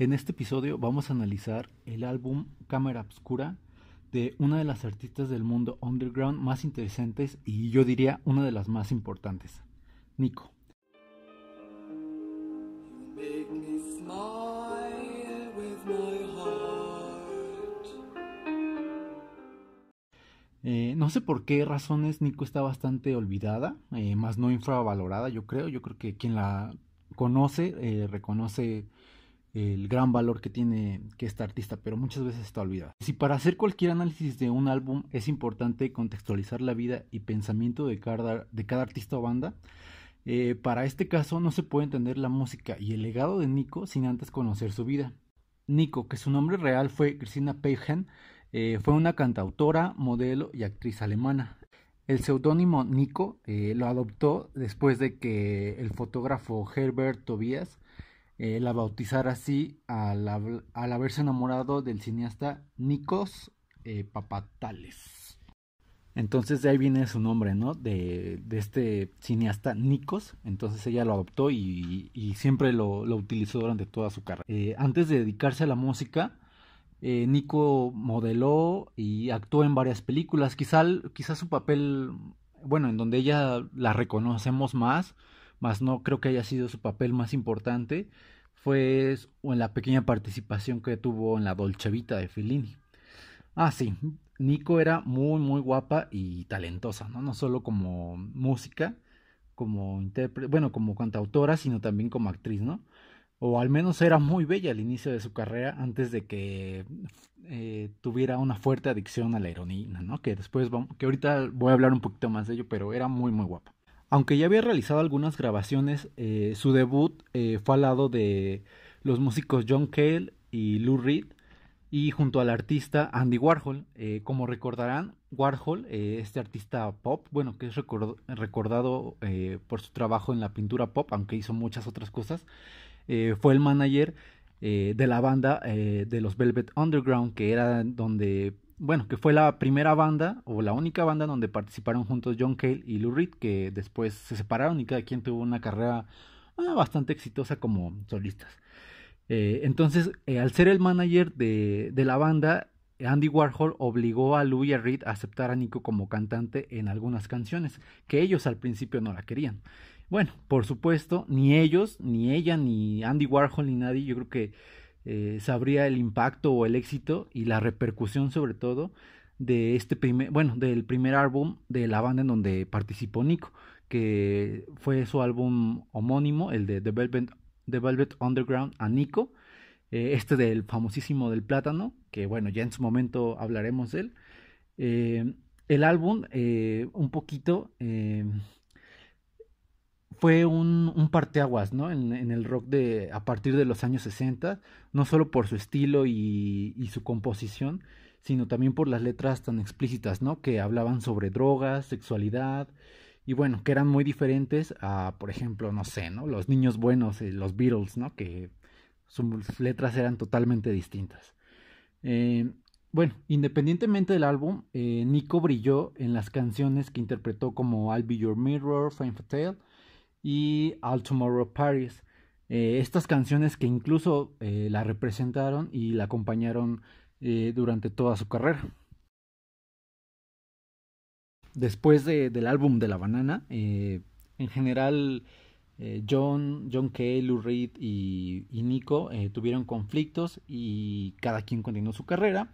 En este episodio vamos a analizar el álbum Cámara Obscura de una de las artistas del mundo underground más interesantes y yo diría una de las más importantes, Nico. Eh, no sé por qué razones Nico está bastante olvidada, eh, más no infravalorada, yo creo. Yo creo que quien la conoce eh, reconoce el gran valor que tiene que esta artista, pero muchas veces está olvidada. Si para hacer cualquier análisis de un álbum es importante contextualizar la vida y pensamiento de cada, artista o banda, para este caso no se puede entender la música y el legado de Nico sin antes conocer su vida. Nico, que su nombre real fue Cristina Pagan, eh, fue una cantautora, modelo y actriz alemana. El seudónimo Nico eh, lo adoptó después de que el fotógrafo Herbert Tobias eh, la bautizara así al, haberse enamorado del cineasta Nikos Papatales. Entonces de ahí viene su nombre, ¿no? De, de este cineasta Nikos. Entonces ella lo adoptó y, siempre lo, utilizó durante toda su carrera. antes de dedicarse a la música, eh, Nico modeló y actuó en varias películas. Quizá, quizá, su papel, bueno, en donde ella la reconocemos más, más no creo que haya sido su papel más importante, fue en la pequeña participación que tuvo en la Dolce Vita de Fellini. Ah, sí, Nico era muy, muy guapa y talentosa, ¿no? No solo como música, como intérprete, bueno, como cantautora, sino también como actriz, ¿no? o al menos era muy bella al inicio de su carrera antes de que eh, tuviera una fuerte adicción a la heroína, ¿no? Que después, que ahorita voy a hablar un poquito más de ello, pero era muy, muy guapa. Aunque ya había realizado algunas grabaciones, eh, su debut eh, fue al lado de los músicos John Cale y Lou Reed y junto al artista Andy Warhol. como recordarán, Warhol, este artista pop, bueno, que es recordado por su trabajo en la pintura pop, aunque hizo muchas otras cosas, eh, fue el manager eh, de la banda eh, de los Velvet Underground, que era donde, bueno, que fue la primera banda o la única banda donde participaron juntos John Cale y Lou Reed, que después se separaron y cada quien tuvo una carrera ah, bastante exitosa como solistas. entonces, al ser el manager de, de la banda, Andy Warhol obligó a Lou y a Reed a aceptar a Nico como cantante en algunas canciones, que ellos al principio no la querían. Bueno, por supuesto, ni ellos, ni ella, ni Andy Warhol, ni nadie, yo creo que eh, sabría el impacto o el éxito y la repercusión sobre todo de este primer, bueno, del primer álbum de la banda en donde participó Nico, que fue su álbum homónimo, el de The Velvet, Underground a Nico, eh, este del famosísimo del plátano, que bueno, ya en su momento hablaremos de él. Eh, el álbum, un poquito fue un, parteaguas ¿no? En, el rock de, a partir de los años 60, no solo por su estilo y, su composición, sino también por las letras tan explícitas ¿no? que hablaban sobre drogas, sexualidad, y bueno, que eran muy diferentes a, por ejemplo, no sé, ¿no? los niños buenos, eh, los Beatles, ¿no? que sus letras eran totalmente distintas. Eh, bueno, independientemente del álbum, eh, Nico brilló en las canciones que interpretó como I'll Be Your Mirror, for Tale y All Tomorrow Paris. Eh, estas canciones que incluso eh, la representaron y la acompañaron eh, durante toda su carrera. Después del álbum de La Banana, en general John, John Kay, Lou Reed y, y Nico tuvieron conflictos y cada quien continuó su carrera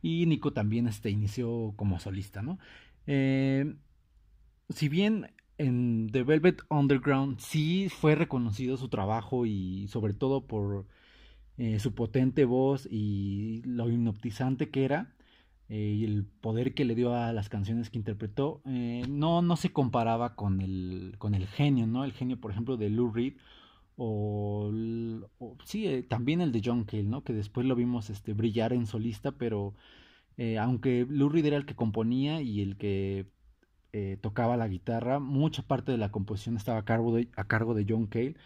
y Nico también este, inició como solista. ¿no? si bien en The Velvet Underground sí fue reconocido su trabajo y sobre todo por eh, su potente voz y lo hipnotizante que era eh, y el poder que le dio a las canciones que interpretó, eh, no, no se comparaba con el, con el genio, ¿no? El genio, por ejemplo, de Lou Reed o, sí, también el de John Cale, ¿no? Que después lo vimos este, brillar en solista, pero aunque Lou Reed era el que componía y el que eh, tocaba la guitarra, mucha parte de la composición estaba a cargo de, a cargo de John Cale,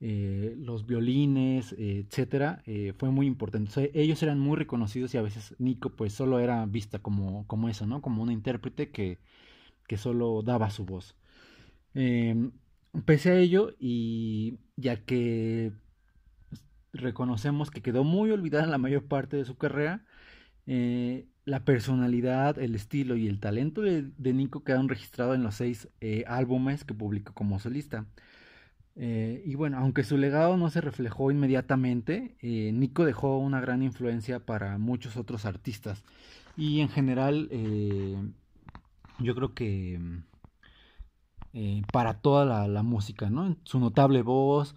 eh, los violines, eh, etcétera, fue muy importante. ellos eran muy reconocidos y a veces Nico pues solo era vista como, eso, ¿no? Como un intérprete que, solo daba su voz. Em, pese a ello, y ya que reconocemos que quedó muy olvidada la mayor parte de su carrera, la personalidad, el estilo y el talento de, Nico quedaron registrados en los seis eh, álbumes que publicó como solista. Eh, y bueno, aunque su legado no se reflejó inmediatamente, eh, Nico dejó una gran influencia para muchos otros artistas. Y en general, yo creo que para toda la, música, ¿no? Su notable voz,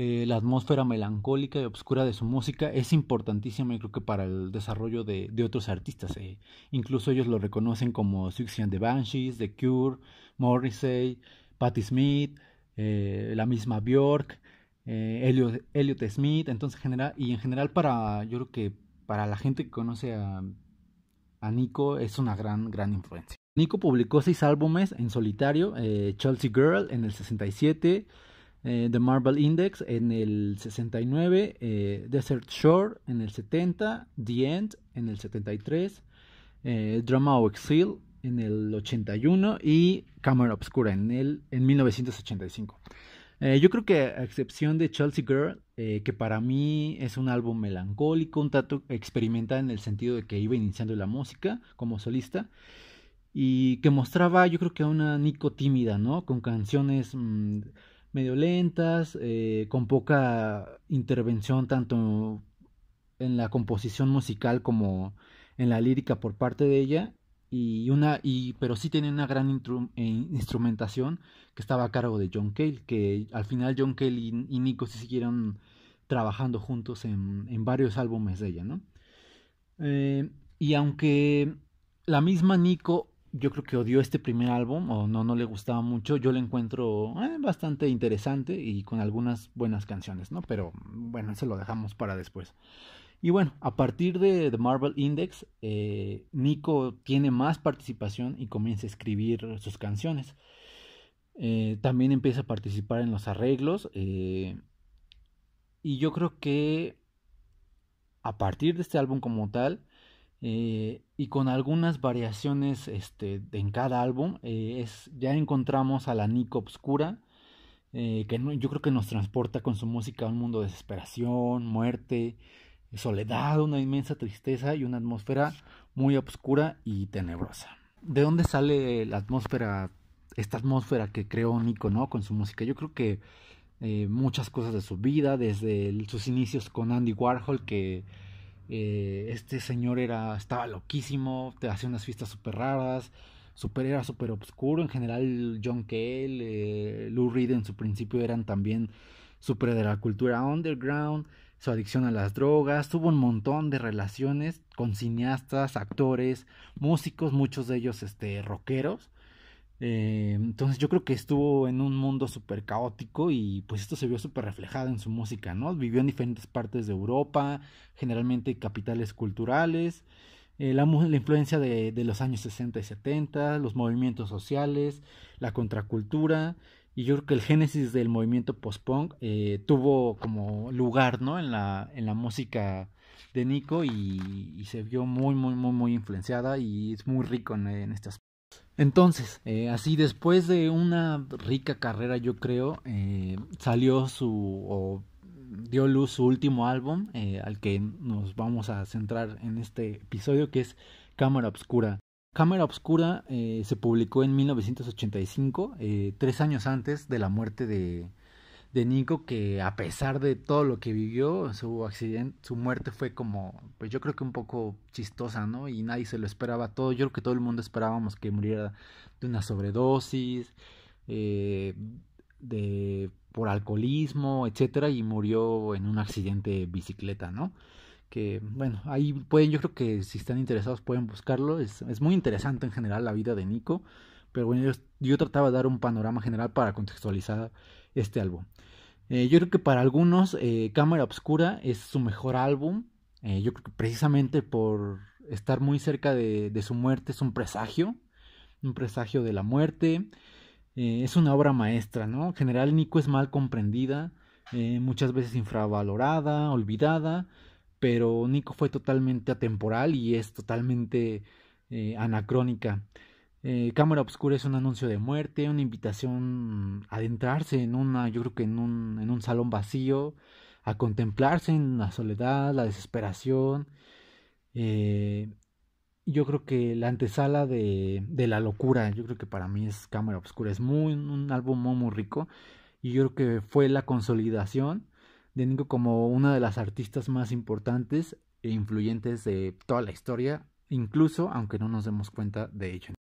eh, la atmósfera melancólica y oscura de su música es importantísima, yo creo que para el desarrollo de, de otros artistas. Eh. Incluso ellos lo reconocen como Six de the Banshees, The Cure, Morrissey, Patti Smith, eh, la misma Bjork, Elliot, Elliot, Smith. Entonces, genera, y en general, para yo creo que para la gente que conoce a, a Nico, es una gran, gran influencia. Nico publicó seis álbumes en solitario: Chelsea Girl en el 67. Eh, The Marble Index en el 69, eh, Desert Shore en el 70, The End en el 73, eh, Drama o Exil en el 81 y Cámara Obscura en, el, en 1985. yo creo que a excepción de Chelsea Girl, que para mí es un álbum melancólico, un tanto experimental en el sentido de que iba iniciando la música como solista, y que mostraba yo creo que a una Nico tímida, ¿no? Con canciones mm, medio lentas, eh, con poca intervención tanto en la composición musical como en la lírica por parte de ella y una y pero sí tiene una gran eh, instrumentación que estaba a cargo de John Cale que al final John Cale y, Nico sí siguieron trabajando juntos en, varios álbumes de ella no eh, y aunque la misma Nico yo creo que odió este primer álbum o no, no le gustaba mucho. Yo lo encuentro eh, bastante interesante y con algunas buenas canciones, ¿no? Pero bueno, se lo dejamos para después. Y bueno, a partir de The Marvel Index, eh, Nico tiene más participación y comienza a escribir sus canciones. Eh, también empieza a participar en los arreglos. y yo creo que a partir de este álbum como tal, eh, y con algunas variaciones este, en cada álbum, eh, es, ya encontramos a la Nico Obscura, eh, que yo creo que nos transporta con su música a un mundo de desesperación, muerte, soledad, una inmensa tristeza y una atmósfera muy obscura y tenebrosa. ¿De dónde sale la atmósfera, esta atmósfera que creó Nico ¿no? con su música? Yo creo que muchas cosas de su vida, desde sus inicios con Andy Warhol, que eh, este señor era, estaba loquísimo, te hacía unas fiestas súper raras, super, era súper obscuro. En general, John Cale, eh, Lou Reed en su principio eran también súper de la cultura underground, su adicción a las drogas. Tuvo un montón de relaciones con cineastas, actores, músicos, muchos de ellos este, rockeros. Eh, entonces yo creo que estuvo en un mundo súper caótico y pues esto se vio súper reflejado en su música, ¿no? Vivió en diferentes partes de Europa, generalmente capitales culturales, eh, la, influencia de, los años 60 y 70, los movimientos sociales, la contracultura y yo creo que el génesis del movimiento post-punk eh, tuvo como lugar, ¿no? En la, música de Nico y, se vio muy, muy, muy, muy influenciada y es muy rico en, en este entonces, eh, así después de una rica carrera, yo creo, eh, salió su o dio luz su último álbum, eh, al que nos vamos a centrar en este episodio, que es Cámara Obscura. Cámara Obscura se publicó en 1985, tres años antes de la muerte de, de Nico que a pesar de todo lo que vivió, su accidente, su muerte fue como, pues yo creo que un poco chistosa, ¿no? Y nadie se lo esperaba todo. Yo creo que todo el mundo esperábamos que muriera de una sobredosis, eh, de por alcoholismo, etcétera, y murió en un accidente de bicicleta, ¿no? Que bueno, ahí pueden, yo creo que si están interesados pueden buscarlo. Es, es muy interesante en general la vida de Nico pero bueno, yo, trataba de dar un panorama general para contextualizar este álbum. Eh, yo creo que para algunos eh, Cámara Obscura es su mejor álbum, eh, yo creo que precisamente por estar muy cerca de, de, su muerte es un presagio, un presagio de la muerte, es una obra maestra, ¿no? En general Nico es mal comprendida, muchas veces infravalorada, olvidada, pero Nico fue totalmente atemporal y es totalmente anacrónica. Eh, Cámara Obscura es un anuncio de muerte, una invitación a adentrarse en una, yo creo que en un, salón vacío, a contemplarse en la soledad, la desesperación. Eh, yo creo que la antesala de, la locura, yo creo que para mí es Cámara Obscura, es muy, un álbum muy, muy rico y yo creo que fue la consolidación de Nico como una de las artistas más importantes e influyentes de toda la historia, incluso aunque no nos demos cuenta de ello.